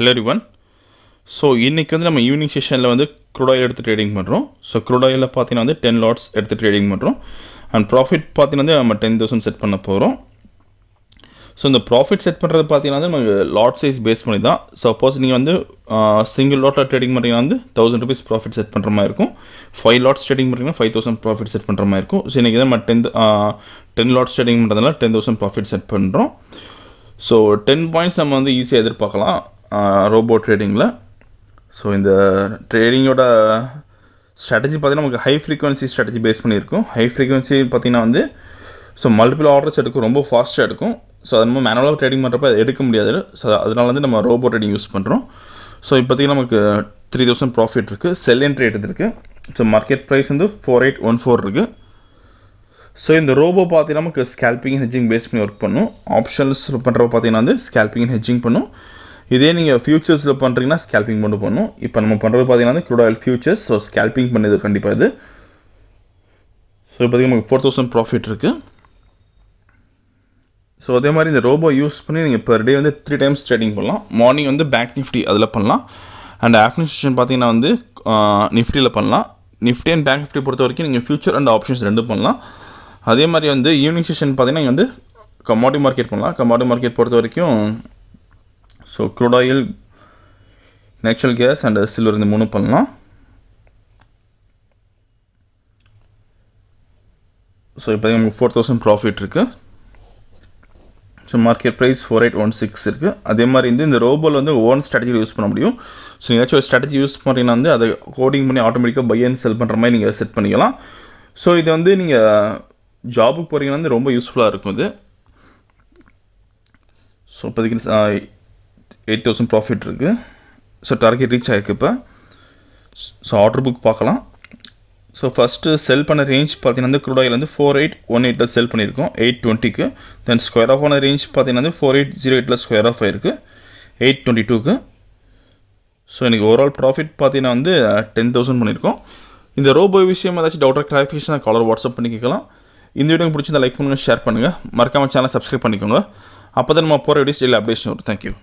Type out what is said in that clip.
hello ரிவன் so இன்றைக்கி வந்து நம்ம ஈவினிங் செஷனில் வந்து க்ரூடாயில் எடுத்து ட்ரேடிங் பண்ணுறோம் ஸோ க்ரூடாயில் பார்த்தீங்கன்னா வந்து டென் லாட்ஸ் எடுத்து ட்ரேடிங் பண்ணுறோம் அண்ட் ப்ராஃபிட் பார்த்தீங்கன்னா நம்ம டென் தௌசண்ட் செட் பண்ண போகிறோம் ஸோ இந்த ப்ராஃபிட் செட் பண்ணுறது பார்த்தீங்கன்னா வந்து நம்ம லாட் சைஸ் பேஸ் பண்ணி தான் சப்போஸ் நீங்கள் வந்து சிங்கிள் லாட்டில் ட்ரேடிங் பண்ணுறீங்கன்னா வந்து தௌசண்ட் ருபீஸ் ப்ராஃபிட் செட் பண்ணுற மாதிரி இருக்கும் ஃபைவ் லாட்ஸ் ட்ரேடிங் பண்ணுறீங்கன்னா ஃபைவ் தௌசண்ட் ப்ராஃபிட் செட் பண்ணுற மாதிரி இருக்கும் ஸோ இன்றைக்கி நம்ம டென் டென் லாட்ஸ் ட்ரேடிங் பண்ணுறதுனால டென் தௌசண்ட் ப்ராஃபிட் செட் பண்ணுறோம் ஸோ டென் பாயிண்ட்ஸ் நம்ம வந்து ஈஸியாக எதிர்பார்க்கலாம் ரோபோ ட்ரேடிங்கில் ஸோ இந்த ட்ரேடிங்கோட ஸ்ட்ராட்டஜி பார்த்திங்கன்னா நமக்கு ஹை ஃப்ரீக்வன்சி ஸ்ட்ராட்டஜி பேஸ் பண்ணியிருக்கும் ஹை ஃப்ரீக்வன்சி பார்த்திங்கன்னா வந்து ஸோ மல்டிபிள் ஆர்டர்ஸ் எடுக்கும் ரொம்ப ஃபாஸ்ட்டாக எடுக்கும் ஸோ அது மாதிரி மேனுவலாக ட்ரேடிங் பண்ணுறப்ப அதை எடுக்க முடியாது ஸோ அதனால வந்து நம்ம ரோபோ ட்ரேடிங் யூஸ் பண்ணுறோம் ஸோ பார்த்திங்கன்னா நமக்கு த்ரீ தௌசண்ட் ப்ராஃபிட் இருக்குது செல் என்ட்ரி இருக்குது ஸோ மார்க்கெட் ப்ரைஸ் வந்து ஃபோர் எயிட் ஒன் ஃபோர் இருக்குது ஸோ இந்த ரோபோ பார்த்தீங்கன்னா நமக்கு ஸ்கேல்பிங் ஹெஜ்ஜிங் பேஸ் பண்ணி ஒர்க் பண்ணும் ஆப்ஷன்ஸ் பண்ணுறப்ப பார்த்தீங்கன்னா வந்து ஸ்கேல்பிங் ஹெஜ்ஜிங் பண்ணும் இதே நீங்கள் ஃபியூச்சர்ஸில் பண்ணுறீங்கன்னா ஸ்கேல்பிங் பண்ணி போகணும் இப்போ நம்ம பண்ணுறது பார்த்தீங்கன்னா crude oil futures so scalping பண்ணது கண்டிப்பாக இது ஸோ இப்போதைக்கு நமக்கு ஃபோர் தௌசண்ட் ப்ராஃபிட் இருக்குது ஸோ அதே மாதிரி இந்த ரோபோ யூஸ் பண்ணி நீங்கள் பெர் டே வந்து த்ரீ டைம்ஸ் ட்ரேடிங் பண்ணலாம் மார்னிங் வந்து பேங்க் நிஃப்டி அதில் பண்ணலாம் அண்ட் ஆஃப்டர்நூன் செஷன் பார்த்தீங்கன்னா வந்து நிஃப்டியில் பண்ணலாம் நிஃப்டி அண்ட் பேங்க் நிஃப்டி பொறுத்த வரைக்கும் நீங்கள் ஃபியூச்சர் அண்ட் ஆப்ஷன்ஸ் ரெண்டும் பண்ணலாம் அதே மாதிரி வந்து ஈவினிங் செஷன் பார்த்தீங்கன்னா இங்கே வந்து கமாடி மார்க்கெட் பண்ணலாம் கமாடி மார்க்கெட் பொறுத்த வரைக்கும் so crude oil natural gas and silver இந்த மூணு பண்ணலாம் ஸோ இப்போ நமக்கு ஃபோர் தௌசண்ட் ப்ராஃபிட் இருக்குது so market price four eight one six இருக்குது அதே மாதிரி வந்து இந்த ரோபோல் வந்து ஓன் ஸ்ட்ராட்டஜி யூஸ் பண்ண முடியும் ஸோ ஏதாச்சும் ஒரு ஸ்ட்ராட்டஜி யூஸ் பண்ணுறீங்கன்னா வந்து அதை கோடிங் பண்ணி ஆட்டோமேட்டிக்காக பை அண்ட் செல் பண்ணுற மாதிரி நீங்கள் செட் பண்ணிக்கலாம் ஸோ இது வந்து நீங்கள் ஜாபுக்கு போகிறீங்கன்னா வந்து ரொம்ப யூஸ்ஃபுல்லாக இருக்கும் இது ஸோ இப்போதைக்கு எயிட் தௌசண்ட் ப்ராஃபிட் இருக்குது ஸோ டார்கெட் ரீச் ஆகிருக்கு இப்போ ஸோ ஆர்டர் புக் பார்க்கலாம் ஸோ ஃபஸ்ட்டு செல் பண்ண ரேஞ்ச் பார்த்தீங்கன்னா வந்து க்ரூட் ஃபோர் எயிட் ஒன் எயிட்டில் செல் பண்ணியிருக்கோம் எயிட் டுவெண்ட்டிக்கு தென் ஸ்கொயர் ஆஃப் ஆன ரேஞ்ச் பார்த்தீங்கன்னா வந்து ஃபோர் எயிட் ஜீரோ எயிட்டில் ஸ்கொயர் ஆஃப் ஆயிருக்கு எயிட் டுவெண்ட்டி டூக்கு ஸோ எனக்கு ஓவரால் ப்ராஃபிட் பார்த்தீங்கன்னா வந்து டென் uh, தௌசண்ட் பண்ணியிருக்கோம் இந்த ரோபோ விஷயம் ஏதாச்சும் டவுட்டாக கிளாரிஃபிகேஷன் காலர் வாட்ஸ்அப் பண்ணி கேட்கலாம் இந்த வீடியோ பிடிச்சிருந்தா லைக் பண்ணுங்கள் ஷேர் பண்ணுங்கள் மறக்காமல் சேனல் சப்ஸ்கிரைப் பண்ணிக்கோங்க அப்போ தான் நம்ம போகிற வீடியோஸ் டெய்லி அப்டேஷன் வரும் தேங்க்யூ